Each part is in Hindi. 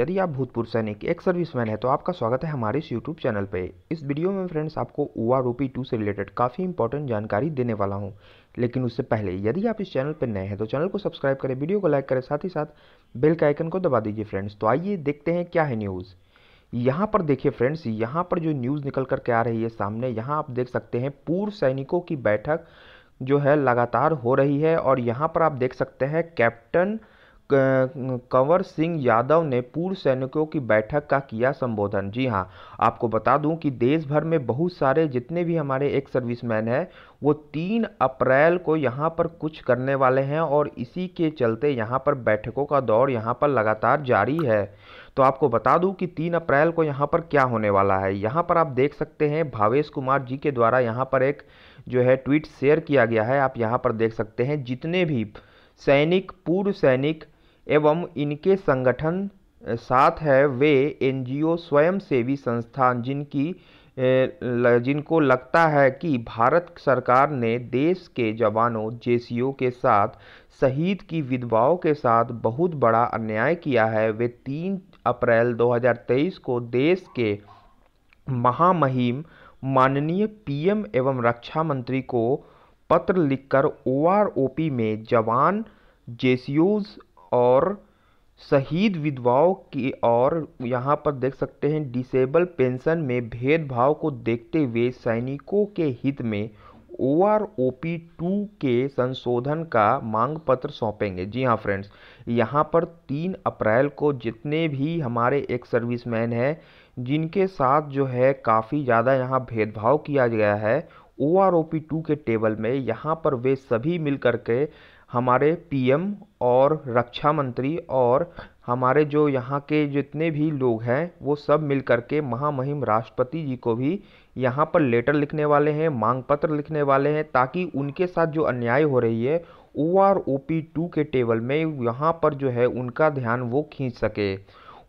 यदि आप भूतपूर्व सैनिक एक सर्विसमैन है तो आपका स्वागत है हमारे इस यूट्यूब चैनल पे इस वीडियो में फ्रेंड्स आपको ओ आर टू से रिलेटेड काफ़ी इंपॉर्टेंट जानकारी देने वाला हूँ लेकिन उससे पहले यदि आप इस चैनल पर नए हैं तो चैनल को सब्सक्राइब करें वीडियो को लाइक करें साथ ही साथ बेल का आइकन को दबा दीजिए फ्रेंड्स तो आइए देखते हैं क्या है न्यूज़ यहाँ पर देखिए फ्रेंड्स यहाँ पर जो न्यूज़ निकल कर के आ रही है सामने यहाँ आप देख सकते हैं पूर्व सैनिकों की बैठक जो है लगातार हो रही है और यहाँ पर आप देख सकते हैं कैप्टन कंवर सिंह यादव ने पूर्व सैनिकों की बैठक का किया संबोधन जी हाँ आपको बता दूं कि देश भर में बहुत सारे जितने भी हमारे एक सर्विसमैन हैं वो तीन अप्रैल को यहाँ पर कुछ करने वाले हैं और इसी के चलते यहाँ पर बैठकों का दौर यहाँ पर लगातार जारी है तो आपको बता दूं कि तीन अप्रैल को यहाँ पर क्या होने वाला है यहाँ पर आप देख सकते हैं भावेश कुमार जी के द्वारा यहाँ पर एक जो है ट्वीट शेयर किया गया है आप यहाँ पर देख सकते हैं जितने भी सैनिक पूर्व सैनिक एवं इनके संगठन साथ है वे एनजीओ स्वयंसेवी संस्थान जिनकी जिनको लगता है कि भारत सरकार ने देश के जवानों जे के साथ शहीद की विधवाओं के साथ बहुत बड़ा अन्याय किया है वे तीन अप्रैल 2023 को देश के महामहिम माननीय पीएम एवं रक्षा मंत्री को पत्र लिखकर ओआरओपी में जवान जे और शहीद विधवाओं की और यहाँ पर देख सकते हैं डिसेबल पेंशन में भेदभाव को देखते हुए सैनिकों के हित में O R O P two के संशोधन का मांग पत्र सौंपेंगे जी हाँ फ्रेंड्स यहाँ पर तीन अप्रैल को जितने भी हमारे एक सर्विसमैन हैं जिनके साथ जो है काफ़ी ज़्यादा यहाँ भेदभाव किया गया है O R O P two के टेबल में यहाँ पर वे सभी मिल कर के हमारे पी एम और रक्षा मंत्री और हमारे जो यहाँ के जितने भी लोग हैं वो सब मिल कर के महामहिम राष्ट्रपति जी को भी यहाँ पर लेटर लिखने वाले हैं मांग पत्र लिखने वाले हैं ताकि उनके साथ जो अन्याय हो रही है O R O P two के टेबल में यहाँ पर जो है उनका ध्यान वो खींच सके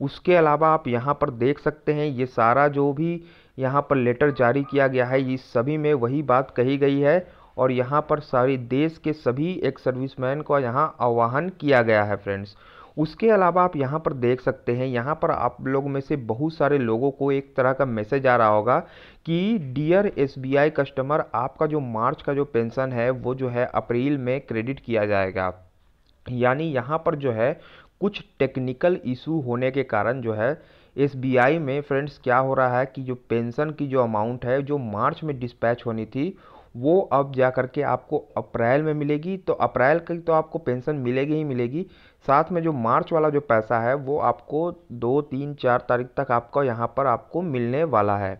उसके अलावा आप यहाँ पर देख सकते हैं ये सारा जो भी यहाँ पर लेटर जारी किया गया है इस सभी में वही बात कही गई है और यहाँ पर सारी देश के सभी एक सर्विसमैन का यहाँ आह्वान किया गया है फ्रेंड्स उसके अलावा आप यहाँ पर देख सकते हैं यहाँ पर आप लोग में से बहुत सारे लोगों को एक तरह का मैसेज आ रहा होगा कि डियर एसबीआई कस्टमर आपका जो मार्च का जो पेंशन है वो जो है अप्रैल में क्रेडिट किया जाएगा यानी यहाँ पर जो है कुछ टेक्निकल इशू होने के कारण जो है एस में फ्रेंड्स क्या हो रहा है कि जो पेंशन की जो अमाउंट है जो मार्च में डिस्पैच होनी थी वो अब जा कर के आपको अप्रैल में मिलेगी तो अप्रैल की तो आपको पेंशन मिलेगी ही मिलेगी साथ में जो मार्च वाला जो पैसा है वो आपको दो तीन चार तारीख तक आपका यहाँ पर आपको मिलने वाला है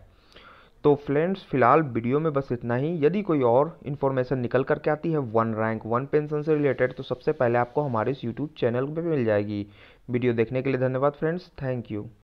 तो फ्रेंड्स फिलहाल वीडियो में बस इतना ही यदि कोई और इन्फॉर्मेशन निकल कर के आती है वन रैंक वन पेंशन से रिलेटेड तो सबसे पहले आपको हमारे इस यूट्यूब चैनल पर मिल जाएगी वीडियो देखने के लिए धन्यवाद फ्रेंड्स थैंक यू